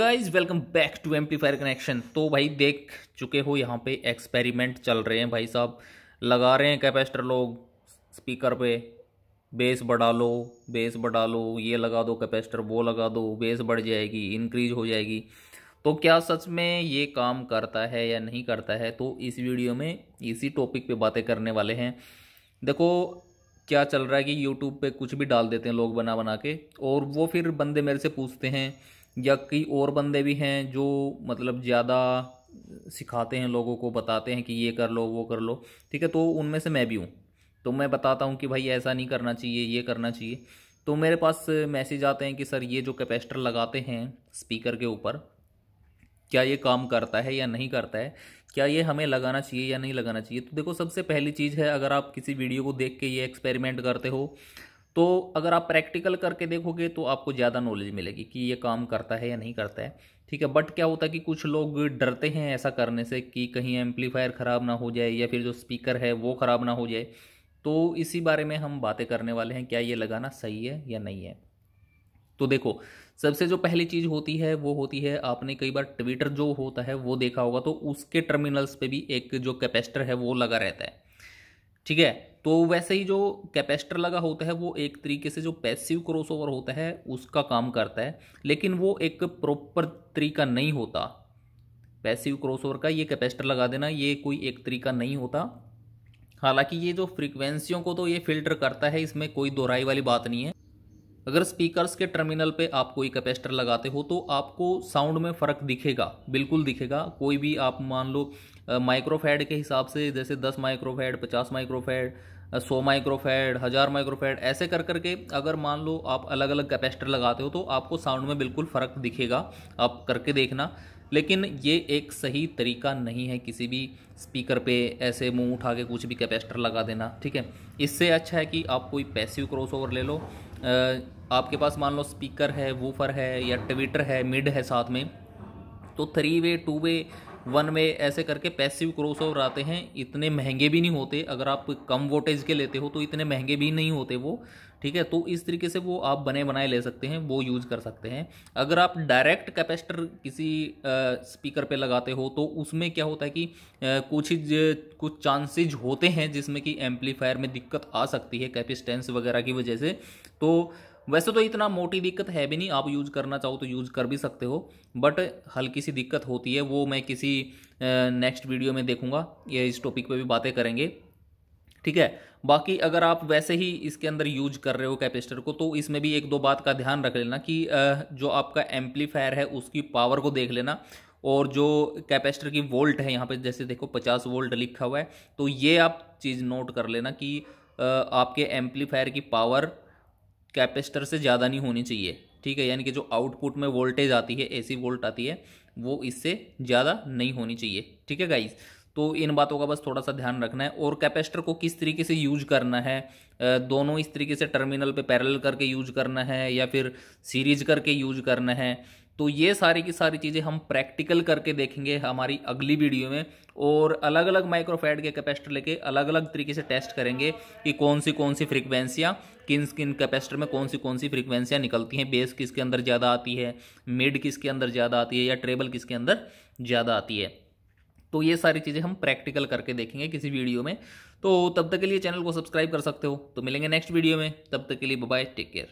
guys welcome back to amplifier connection तो भाई देख चुके हो यहाँ पे एक्सपेरिमेंट चल रहे हैं भाई साहब लगा रहे हैं कैपेसिटर लोग स्पीकर पे बेस बढ़ा लो बेस बढ़ा लो ये लगा दो कैपेसिटर वो लगा दो बेस बढ़ जाएगी इंक्रीज हो जाएगी तो क्या सच में ये काम करता है या नहीं करता है तो इस वीडियो में इसी टॉपिक पे बातें करने वाले हैं देखो क्या चल रहा है कि यूट्यूब पे कुछ भी डाल देते हैं लोग बना बना के और वो फिर बंदे मेरे से पूछते हैं या कई और बंदे भी हैं जो मतलब ज़्यादा सिखाते हैं लोगों को बताते हैं कि ये कर लो वो कर लो ठीक है तो उनमें से मैं भी हूँ तो मैं बताता हूँ कि भाई ऐसा नहीं करना चाहिए ये करना चाहिए तो मेरे पास मैसेज आते हैं कि सर ये जो कैपेसिटर लगाते हैं स्पीकर के ऊपर क्या ये काम करता है या नहीं करता है क्या ये हमें लगाना चाहिए या नहीं लगाना चाहिए तो देखो सबसे पहली चीज़ है अगर आप किसी वीडियो को देख के ये एक्सपेरिमेंट करते हो तो अगर आप प्रैक्टिकल करके देखोगे तो आपको ज़्यादा नॉलेज मिलेगी कि ये काम करता है या नहीं करता है ठीक है बट क्या होता है कि कुछ लोग डरते हैं ऐसा करने से कि कहीं एम्पलीफायर ख़राब ना हो जाए या फिर जो स्पीकर है वो ख़राब ना हो जाए तो इसी बारे में हम बातें करने वाले हैं क्या ये लगाना सही है या नहीं है तो देखो सबसे जो पहली चीज़ होती है वो होती है आपने कई बार ट्विटर जो होता है वो देखा होगा तो उसके टर्मिनल्स पे भी एक जो कैपेसिटर है वो लगा रहता है ठीक है तो वैसे ही जो कैपेसिटर लगा होता है वो एक तरीके से जो पैसिव क्रॉसओवर होता है उसका काम करता है लेकिन वो एक प्रॉपर तरीका नहीं होता पैसिव क्रॉसओवर का ये कैपेसिटर लगा देना ये कोई एक तरीका नहीं होता हालांकि ये जो फ्रीक्वेंसियों को तो ये फिल्टर करता है इसमें कोई दोहराई वाली बात नहीं है अगर स्पीकर्स के टर्मिनल पे आप कोई कैपेसिटर लगाते हो तो आपको साउंड में फ़र्क दिखेगा बिल्कुल दिखेगा कोई भी आप मान लो माइक्रोफैड के हिसाब से जैसे 10 माइक्रोफैड 50 माइक्रोफैड 100 माइक्रोफैड हज़ार माइक्रोफैड ऐसे कर करके अगर मान लो आप अलग अलग कैपेसिटर लगाते हो तो आपको साउंड में बिल्कुल फ़र्क दिखेगा आप करके देखना लेकिन ये एक सही तरीका नहीं है किसी भी स्पीकर पे ऐसे मुंह उठा के कुछ भी कैपेसिटर लगा देना ठीक है इससे अच्छा है कि आप कोई पैसिव क्रॉसओवर ले लो आपके पास मान लो स्पीकर है वूफर है या ट्विटर है मिड है साथ में तो three way two way one way ऐसे करके पैसिव क्रॉस ओवर आते हैं इतने महंगे भी नहीं होते अगर आप कम वोटेज के लेते हो तो इतने महंगे भी नहीं होते वो ठीक है तो इस तरीके से वो आप बने बनाए ले सकते हैं वो यूज़ कर सकते हैं अगर आप डायरेक्ट कैपेसिटर किसी स्पीकर पे लगाते हो तो उसमें क्या होता है कि कुछ ही कुछ चांसेज होते हैं जिसमें कि एम्पलीफायर में दिक्कत आ सकती है कैपेसिटेंस वगैरह की वजह से तो वैसे तो इतना मोटी दिक्कत है भी नहीं आप यूज़ करना चाहो तो यूज़ कर भी सकते हो बट हल्की सी दिक्कत होती है वो मैं किसी नेक्स्ट वीडियो में देखूंगा या इस टॉपिक पे भी बातें करेंगे ठीक है बाकी अगर आप वैसे ही इसके अंदर यूज कर रहे हो कैपेसिटर को तो इसमें भी एक दो बात का ध्यान रख लेना कि जो आपका एम्पलीफायर है उसकी पावर को देख लेना और जो कैपेसिटर की वोल्ट है यहाँ पे जैसे देखो 50 वोल्ट लिखा हुआ है तो ये आप चीज़ नोट कर लेना कि आपके एम्पलीफायर की पावर कैपेसिटर से ज़्यादा नहीं होनी चाहिए ठीक है यानी कि जो आउटपुट में वोल्टेज आती है एसी वोल्ट आती है वो इससे ज़्यादा नहीं होनी चाहिए ठीक है गाइज तो इन बातों का बस थोड़ा सा ध्यान रखना है और कैपेसिटर को किस तरीके से यूज करना है दोनों इस तरीके से टर्मिनल पे पैरेलल करके यूज करना है या फिर सीरीज करके यूज करना है तो ये सारी की सारी चीज़ें हम प्रैक्टिकल करके देखेंगे हमारी अगली वीडियो में और अलग अलग माइक्रोफैड के कैपेसिटर लेके अलग अलग तरीके से टेस्ट करेंगे कि कौन सी कौन सी फ्रिक्वेंसियाँ किन किन कैपेसिटर में कौन सी कौन सी फ्रिक्वेंसियाँ निकलती हैं बेस किसके अंदर ज़्यादा आती है मिड किसके अंदर ज़्यादा आती है या ट्रेबल किसके अंदर ज़्यादा आती है तो ये सारी चीज़ें हम प्रैक्टिकल करके देखेंगे किसी वीडियो में तो तब तक के लिए चैनल को सब्सक्राइब कर सकते हो तो मिलेंगे नेक्स्ट वीडियो में तब तक के लिए बाय टेक केयर